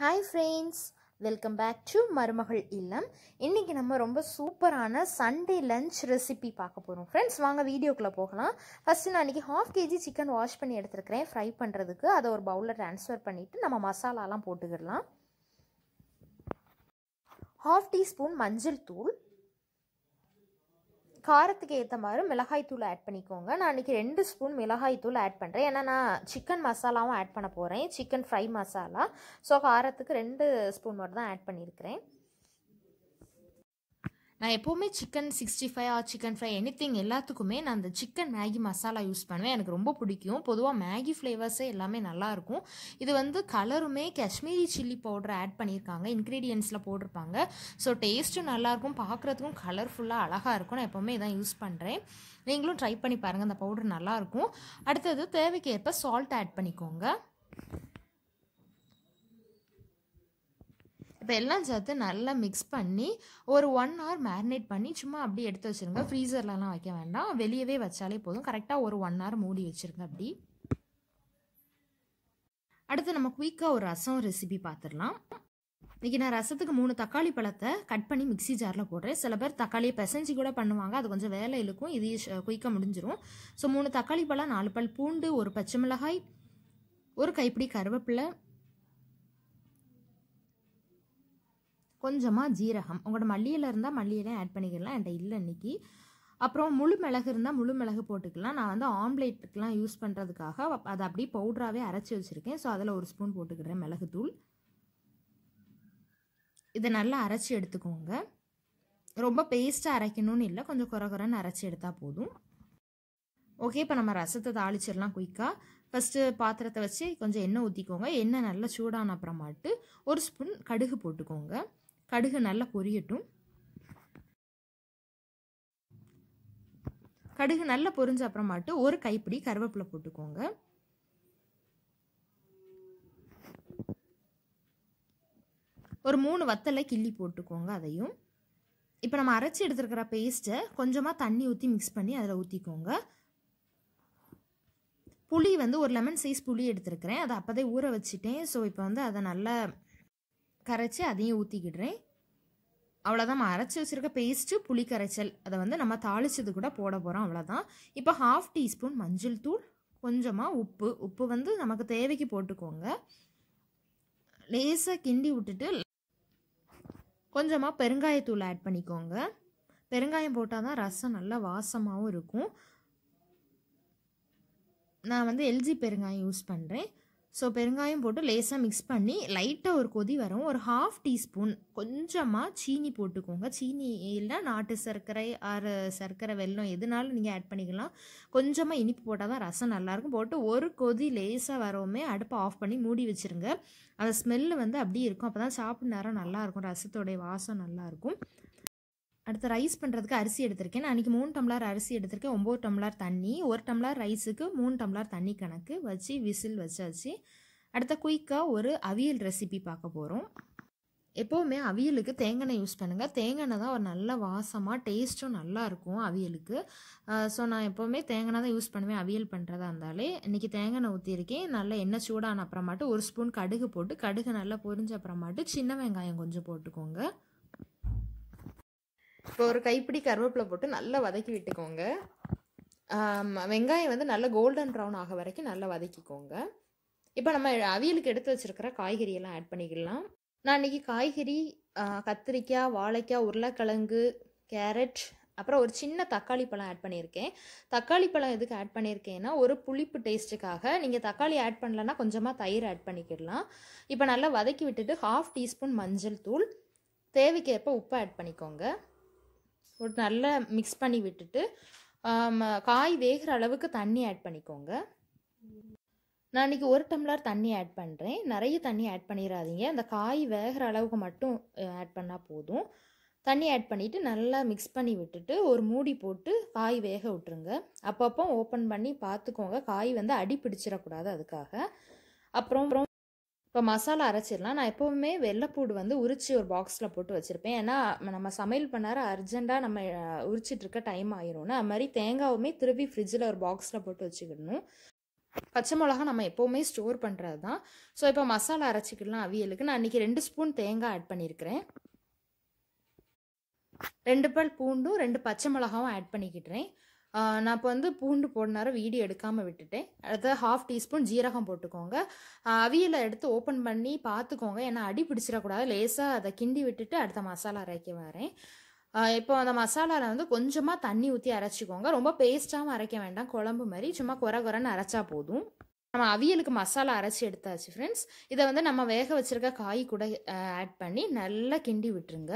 hi friends welcome back to Marumagal Illam இன்றைக்கி நம்ம ரொம்ப சூப்பரான சண்டே லன்ச் ரெசிபி பார்க்க போகிறோம் ஃப்ரெண்ட்ஸ் வாங்க வீடியோக்குள்ளே போகலாம் ஃபஸ்ட்டு நான் இன்றைக்கி ஹாஃப் கேஜி சிக்கன் வாஷ் பண்ணி எடுத்துருக்கிறேன் ஃப்ரை பண்ணுறதுக்கு அதை ஒரு பவுலில் ட்ரான்ஸ்ஃபர் பண்ணிவிட்டு நம்ம மசாலாலாம் போட்டுக்கிடலாம் ஹாஃப் டீஸ்பூன் மஞ்சள் தூள் காரத்துக்கு ஏற்ற மாதிரி மிளகாய் தூள் ஆட் பண்ணிக்கோங்க நான் இன்றைக்கி ரெண்டு ஸ்பூன் மிளகாய் தூள் ஆட் பண்ணுறேன் ஏன்னா நான் சிக்கன் மசாலாவும் ஆட் பண்ண போகிறேன் சிக்கன் ஃப்ரை மசாலா ஸோ காரத்துக்கு ரெண்டு ஸ்பூன் மட்டும் தான் ஆட் பண்ணியிருக்கிறேன் நான் எப்போவுமே chicken sixty five or chicken fry anything எல்லாத்துக்குமே நான் அந்த சிக்கன் மேகி மசாலா யூஸ் பண்ணுவேன் எனக்கு ரொம்ப பிடிக்கும் பொதுவாக மேகி ஃப்ளேவர்ஸே எல்லாமே நல்லாயிருக்கும் இது வந்து கலருமே காஷ்மீரி சில்லி பவுடர் ஆட் பண்ணியிருக்காங்க இன்க்ரீடியன்ஸில் போட்டிருப்பாங்க ஸோ டேஸ்ட்டும் நல்லாயிருக்கும் பார்க்குறதுக்கும் கலர்ஃபுல்லாக அழகாக இருக்கும் நான் எப்போவுமே இதான் யூஸ் பண்ணுறேன் நீங்களும் ட்ரை பண்ணி பாருங்கள் அந்த பவுடர் நல்லாயிருக்கும் அடுத்தது தேவைக்கேற்ப சால்ட் ஆட் பண்ணிக்கோங்க இப்போ எல்லாம் சேர்த்து நல்லா மிக்ஸ் பண்ணி ஒரு ஒன் ஹவர் மேரினேட் பண்ணி சும்மா அப்படியே எடுத்து வச்சுருங்க ஃப்ரீசர்லலாம் வைக்க வேண்டாம் வெளியவே வச்சாலே போதும் கரெக்டாக ஒரு ஒன் ஹவர் மூடி வச்சுருங்க அப்படி அடுத்து நம்ம குயிக்காக ஒரு ரசம் ரெசிபி பார்த்துடலாம் இன்றைக்கி நான் ரசத்துக்கு மூணு தக்காளி பழத்தை கட் பண்ணி மிக்சி ஜாரில் போடுறேன் சில பேர் தக்காளியை பிசைஞ்சு கூட பண்ணுவாங்க அது கொஞ்சம் வேலை இழுக்கும் இது குயிக்காக முடிஞ்சிடும் ஸோ மூணு தக்காளி பழம் நாலு பல் பூண்டு ஒரு பச்சை மிளகாய் ஒரு கைப்பிடி கருவேப்பிலை கொஞ்சமாக ஜீரகம் உங்களோட மல்லியில் இருந்தால் மல்லியெல்லாம் ஆட் பண்ணிக்கலாம் என்கிட்ட இல்லை இன்றைக்கி அப்புறம் முழு மிளகு இருந்தால் முழு மிளகு போட்டுக்கலாம் நான் வந்து ஆம்லேட்டுக்கெலாம் யூஸ் பண்ணுறதுக்காக அதை அப்படியே பவுட்ராகவே அரைச்சி வச்சுருக்கேன் ஸோ அதில் ஒரு ஸ்பூன் போட்டுக்கிறேன் மிளகுத்தூள் இதை நல்லா அரைச்சி எடுத்துக்கோங்க ரொம்ப பேஸ்ட்டாக அரைக்கணும்னு இல்லை கொஞ்சம் குறை குறைன்னு அரைச்சி எடுத்தால் போதும் ஓகே இப்போ நம்ம ரசத்தை தாளிச்சிடலாம் குயிக்காக ஃபஸ்ட்டு பாத்திரத்தை வச்சு கொஞ்சம் எண்ணெய் ஊற்றிக்கோங்க எண்ணெய் நல்லா சூடான அப்புறமாட்டு ஒரு ஸ்பூன் கடுகு போட்டுக்கோங்க கடுகு நல்லா பொரியட்டும் கடுகு நல்லா பொரிஞ்ச அப்புறமாட்டு ஒரு கைப்பிடி கருவேப்பிலை போட்டுக்கோங்க ஒரு மூணு வத்தலை கிள்ளி போட்டுக்கோங்க அதையும் இப்போ நம்ம அரைச்சி எடுத்துருக்கிற பேஸ்ட்டை கொஞ்சமாக தண்ணி ஊற்றி மிக்ஸ் பண்ணி அதில் ஊற்றிக்கோங்க புளி வந்து ஒரு லெமன் சைஸ் புளி எடுத்துருக்கிறேன் அதை அப்போதே ஊற வச்சுட்டேன் ஸோ இப்போ வந்து அதை நல்லா கரைச்சி அதையும் ஊற்றிக்கிடுறேன் அவ்வளோதான் அரைச்சி வச்சுருக்க பேஸ்ட்டு புளி கரைச்சல் அதை வந்து நம்ம தாளிச்சது கூட போட போகிறோம் அவ்வளோதான் இப்போ ஹாஃப் டீஸ்பூன் மஞ்சள் தூள் கொஞ்சமாக உப்பு உப்பு வந்து நமக்கு தேவைக்கு போட்டுக்கோங்க லேசாக கிண்டி விட்டுட்டு கொஞ்சமாக பெருங்காயத்தூள் ஆட் பண்ணிக்கோங்க பெருங்காயம் போட்டால் தான் ரசம் நல்லா வாசமாகவும் இருக்கும் நான் வந்து எல்ஜி பெருங்காயம் யூஸ் பண்ணுறேன் ஸோ பெருங்காயம் போட்டு லேசாக மிக்ஸ் பண்ணி லைட்டாக ஒரு கொதி வரும் ஒரு ஹாஃப் டீஸ்பூன் கொஞ்சமாக சீனி போட்டுக்கோங்க சீனி இல்லை நாட்டு சர்க்கரை ஆறு சர்க்கரை வெல்லம் எதுனாலும் நீங்கள் ஆட் பண்ணிக்கலாம் கொஞ்சமாக இனிப்பு போட்டால் தான் ரசம் நல்லாயிருக்கும் போட்டு ஒரு கொதி லேசாக வரவுமே அடுப்பை ஆஃப் பண்ணி மூடி வச்சுருங்க அந்த ஸ்மெல்லு வந்து அப்படியே இருக்கும் அப்போ தான் சாப்பிட்ற நேரம் நல்லாயிருக்கும் ரசத்தோடைய வாசம் நல்லாயிருக்கும் அடுத்து ரைஸ் பண்ணுறதுக்கு அரிசி எடுத்திருக்கேன் நான் அன்றைக்கி மூணு டம்ளர் அரிசி எடுத்திருக்கேன் ஒம்பது டம்ளர் தண்ணி ஒரு டம்ளர் ரைஸுக்கு மூணு டம்ளர் தண்ணி கணக்கு வச்சு விசில் வச்சாச்சு அடுத்த குயிக்காக ஒரு அவியல் ரெசிபி பார்க்க போகிறோம் எப்போவுமே அவியலுக்கு தேங்காய் யூஸ் பண்ணுங்கள் தேங்காய் தான் ஒரு நல்ல வாசமாக டேஸ்ட்டும் நல்லா இருக்கும் அவியலுக்கு ஸோ நான் எப்போவுமே தேங்காய் தான் யூஸ் பண்ணுவேன் அவியல் பண்ணுறதா இருந்தாலே இன்றைக்கி தேங்காய் ஊற்றிருக்கேன் நல்லா எண்ணெய் சூடான அப்புறமாட்டு ஒரு ஸ்பூன் கடுகு போட்டு கடுகு நல்லா பொரிஞ்ச அப்புறமாட்டு சின்ன வெங்காயம் கொஞ்சம் போட்டுக்கோங்க இப்போ ஒரு கைப்பிடி கருவேப்பிலை போட்டு நல்லா வதக்கி விட்டுக்கோங்க வெங்காயம் வந்து நல்லா கோல்டன் ப்ரௌன் ஆக வரைக்கும் நல்லா வதக்கிக்கோங்க இப்போ நம்ம அவியலுக்கு எடுத்து வச்சுருக்கிற காய்கறியெல்லாம் ஆட் பண்ணிக்கலாம் நான் இன்றைக்கி காய்கறி கத்திரிக்காய் வாழைக்காய் உருளைக்கிழங்கு கேரட் அப்புறம் ஒரு சின்ன தக்காளி பழம் ஆட் பண்ணியிருக்கேன் தக்காளி பழம் எதுக்கு ஆட் பண்ணியிருக்கேன்னா ஒரு புளிப்பு டேஸ்ட்டுக்காக நீங்கள் தக்காளி ஆட் பண்ணலன்னா கொஞ்சமாக தயிர் ஆட் பண்ணிக்கிடலாம் இப்போ நல்லா வதக்கி விட்டுட்டு ஹாஃப் டீஸ்பூன் மஞ்சள் தூள் தேவைக்கேற்ப உப்பு ஆட் பண்ணிக்கோங்க ஒரு நல்லா மிக்ஸ் பண்ணி விட்டுட்டு காய் வேகிற அளவுக்கு தண்ணி ஆட் பண்ணிக்கோங்க நான் இன்றைக்கி ஒரு டம்ளர் தண்ணி ஆட் பண்ணுறேன் நிறைய தண்ணி ஆட் பண்ணிடாதீங்க அந்த காய் வேகிற அளவுக்கு மட்டும் ஆட் பண்ணால் போதும் தண்ணி ஆட் பண்ணிவிட்டு நல்லா மிக்ஸ் பண்ணி விட்டுட்டு ஒரு மூடி போட்டு காய் வேக விட்டுருங்க அப்பப்போ ஓப்பன் பண்ணி பார்த்துக்கோங்க காய் வந்து அடி பிடிச்சிடக்கூடாது அதுக்காக அப்புறம் இப்போ மசாலா அரைச்சிடலாம் நான் எப்போவுமே வெள்ளைப்பூடு வந்து உரித்து ஒரு பாக்ஸில் போட்டு வச்சுருப்பேன் ஏன்னா நம்ம சமையல் பண்ணார அர்ஜெண்ட்டாக நம்ம உரிச்சிட்ருக்க டைம் ஆயிரும்னா அது மாதிரி தேங்காவுமே திருப்பி ஃப்ரிட்ஜில் ஒரு பாக்ஸில் போட்டு வச்சுக்கிடணும் பச்சை மிளகா நம்ம எப்போவுமே ஸ்டோர் பண்ணுறது தான் ஸோ இப்போ மசாலா அரைச்சிக்கலாம் அவியலுக்கு நான் இன்றைக்கி ரெண்டு ஸ்பூன் தேங்காய் ஆட் பண்ணியிருக்கிறேன் ரெண்டு பல் பூண்டும் ரெண்டு பச்சை மிளகாவும் ஆட் பண்ணிக்கிட்டுறேன் நான் இப்போ வந்து பூண்டு நேரம் வீடியோ எடுக்காமல் விட்டுட்டேன் அடுத்து ஹாஃப் டீஸ்பூன் ஜீரகம் போட்டுக்கோங்க அவியில் எடுத்து ஓப்பன் பண்ணி பார்த்துக்கோங்க ஏன்னா அடி பிடிச்சிடக்கூடாது லேசாக அதை கிண்டி விட்டுட்டு அடுத்த மசாலா அரைக்க வரேன் இப்போ அந்த மசாலாவில் வந்து கொஞ்சமாக தண்ணி ஊற்றி அரைச்சிக்கோங்க ரொம்ப பேஸ்ட்டாகவும் அரைக்க வேண்டாம் குழம்பு மாதிரி சும்மா குறை குறைன்னு அரைச்சா போதும் நம்ம அவியலுக்கு மசாலா அரைச்சி எடுத்தாச்சு ஃப்ரெண்ட்ஸ் இதை வந்து நம்ம வேக வச்சுருக்க காய் கூட ஆட் பண்ணி நல்லா கிண்டி விட்டுருங்க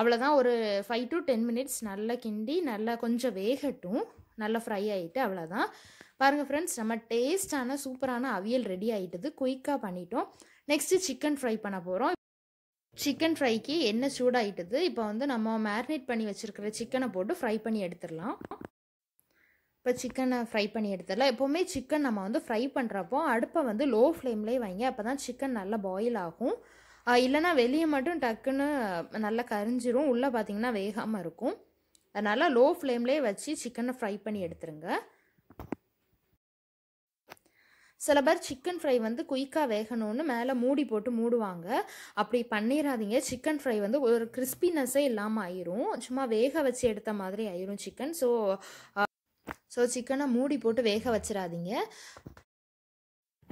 அவ்வளோதான் ஒரு ஃபைவ் டு டென் மினிட்ஸ் நல்லா கிண்டி நல்லா கொஞ்சம் வேகட்டும் நல்லா ஃப்ரை ஆகிட்டு அவ்வளோதான் பாருங்கள் ஃப்ரெண்ட்ஸ் நம்ம டேஸ்டான சூப்பரான அவியல் ரெடி ஆகிட்டது குயிக்காக பண்ணிட்டோம் நெக்ஸ்ட்டு சிக்கன் ஃப்ரை பண்ண போகிறோம் சிக்கன் ஃப்ரைக்கு எண்ணெய் சூடாகிட்டது இப்போ வந்து நம்ம மேரினேட் பண்ணி வச்சுருக்கிற சிக்கனை போட்டு ஃப்ரை பண்ணி எடுத்துடலாம் இப்போ சிக்கனை ஃப்ரை பண்ணி எடுத்துடலாம் எப்போவுமே சிக்கன் நம்ம வந்து ஃப்ரை பண்ணுறப்போ அடுப்பை வந்து லோ ஃப்ளேம்லேயே வைங்க அப்போ தான் சிக்கன் நல்லா பாயில் ஆகும் இல்லைனா வெளியே மட்டும் டக்குன்னு நல்லா கரிஞ்சிரும் உள்ளே பார்த்தீங்கன்னா வேகாமல் இருக்கும் அதனால் லோ ஃப்ளேம்லேயே வச்சு சிக்கனை ஃப்ரை பண்ணி எடுத்துருங்க சில பேர் சிக்கன் ஃப்ரை வந்து குயிக்காக வேகணும்னு மேலே மூடி போட்டு மூடுவாங்க அப்படி பண்ணிடாதீங்க சிக்கன் ஃப்ரை வந்து ஒரு கிறிஸ்பினஸ்ஸே இல்லாமல் ஆயிரும் சும்மா வேக வச்சு எடுத்த மாதிரி ஆயிரும் சிக்கன் ஸோ ஸோ சிக்கனை மூடி போட்டு வேக வச்சிடாதீங்க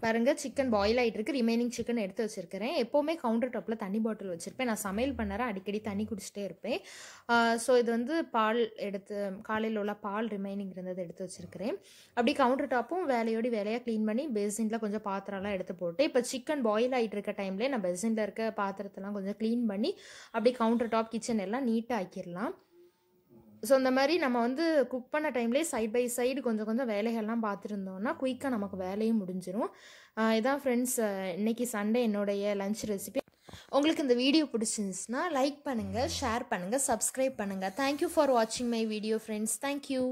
பாருங்கள் சிக்கன் பாயில் ஆகிட்டு இருக்குது ரிமைனிங் சிக்கன் எடுத்து வச்சுருக்கிறேன் எப்போவுமே கவுண்டர் டாப்பில் தண்ணி பாட்டில் வச்சுருப்பேன் நான் சமையல் பண்ணற அடிக்கடி தண்ணி குடிச்சிட்டே இருப்பேன் ஸோ இது வந்து பால் எடுத்து காலையில் உள்ள பால் ரிமைனிங் இருந்தது எடுத்து வச்சுருக்கிறேன் அப்படி கவுண்டர் டாப்பும் வேலையோடி வேலையாக க்ளீன் பண்ணி பெசினில் கொஞ்சம் பாத்திரம்லாம் எடுத்து போட்டு இப்போ சிக்கன் பாயில் ஆகிட்டு இருக்க டைம்லேயே நான் பெசினில் இருக்க பாத்திரத்தெல்லாம் கொஞ்சம் க்ளீன் பண்ணி அப்படி கவுண்டர் டாப் கிச்சன் எல்லாம் நீட்டாக ஆக்கிடலாம் ஸோ இந்த மாதிரி நம்ம வந்து குக் பண்ண டைம்லேயே சைட் பை சைடு கொஞ்சம் கொஞ்சம் வேலைகள்லாம் பார்த்துருந்தோம்னா குயிக்காக நமக்கு வேலையும் முடிஞ்சிடும் இதான் ஃப்ரெண்ட்ஸ் இன்றைக்கி சண்டே என்னுடைய லன்ச் ரெசிபி உங்களுக்கு இந்த வீடியோ பிடிச்சிருந்துச்சுன்னா லைக் பண்ணுங்கள் ஷேர் பண்ணுங்கள் சப்ஸ்கிரைப் பண்ணுங்கள் தேங்க்யூ ஃபார் வாட்சிங் மை வீடியோ ஃப்ரெண்ட்ஸ் தேங்க்யூ